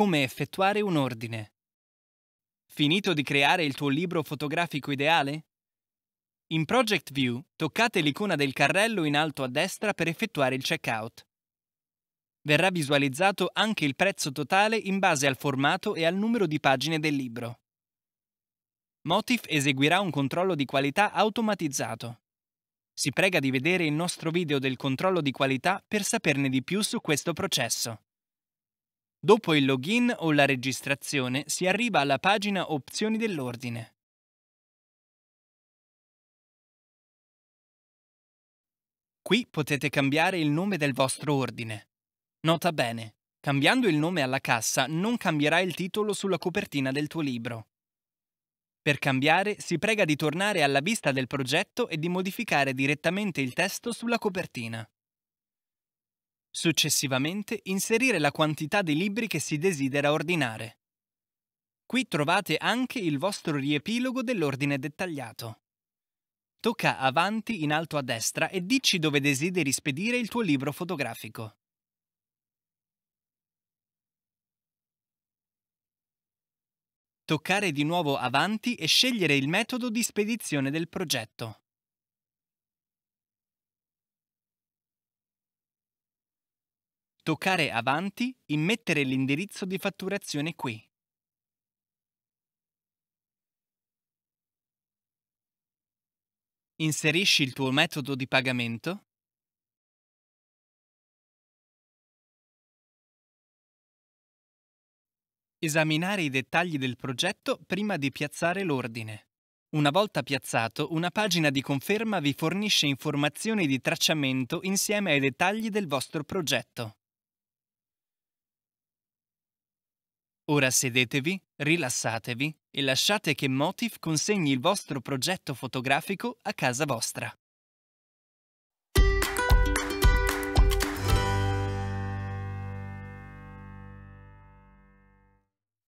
Come effettuare un ordine. Finito di creare il tuo libro fotografico ideale? In Project View toccate l'icona del carrello in alto a destra per effettuare il checkout. Verrà visualizzato anche il prezzo totale in base al formato e al numero di pagine del libro. Motif eseguirà un controllo di qualità automatizzato. Si prega di vedere il nostro video del controllo di qualità per saperne di più su questo processo. Dopo il login o la registrazione si arriva alla pagina Opzioni dell'ordine. Qui potete cambiare il nome del vostro ordine. Nota bene, cambiando il nome alla cassa non cambierà il titolo sulla copertina del tuo libro. Per cambiare si prega di tornare alla vista del progetto e di modificare direttamente il testo sulla copertina. Successivamente inserire la quantità di libri che si desidera ordinare. Qui trovate anche il vostro riepilogo dell'ordine dettagliato. Tocca avanti in alto a destra e dici dove desideri spedire il tuo libro fotografico. Toccare di nuovo avanti e scegliere il metodo di spedizione del progetto. Toccare Avanti, e mettere l'indirizzo di fatturazione qui. Inserisci il tuo metodo di pagamento. Esaminare i dettagli del progetto prima di piazzare l'ordine. Una volta piazzato, una pagina di conferma vi fornisce informazioni di tracciamento insieme ai dettagli del vostro progetto. Ora sedetevi, rilassatevi e lasciate che Motif consegni il vostro progetto fotografico a casa vostra.